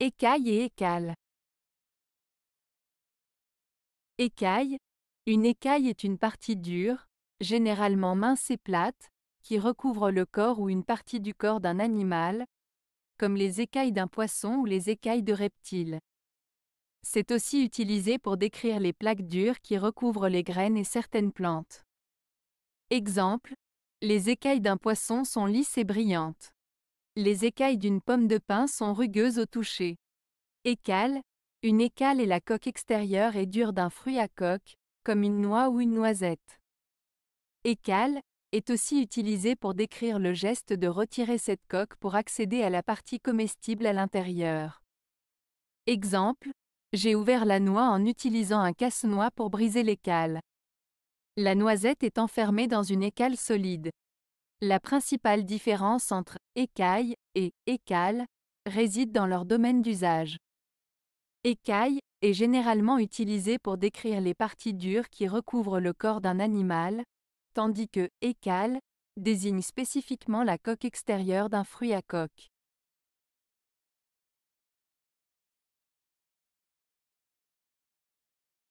Écaille et écailles. Écailles, Une écaille est une partie dure, généralement mince et plate, qui recouvre le corps ou une partie du corps d'un animal, comme les écailles d'un poisson ou les écailles de reptiles. C'est aussi utilisé pour décrire les plaques dures qui recouvrent les graines et certaines plantes. Exemple, les écailles d'un poisson sont lisses et brillantes. Les écailles d'une pomme de pin sont rugueuses au toucher. Écale. Une écale est la coque extérieure et dure d'un fruit à coque, comme une noix ou une noisette. Écale est aussi utilisé pour décrire le geste de retirer cette coque pour accéder à la partie comestible à l'intérieur. Exemple, j'ai ouvert la noix en utilisant un casse-noix pour briser l'écale. La noisette est enfermée dans une écale solide. La principale différence entre écaille et écale réside dans leur domaine d'usage. Écaille est généralement utilisé pour décrire les parties dures qui recouvrent le corps d'un animal, tandis que écale désigne spécifiquement la coque extérieure d'un fruit à coque.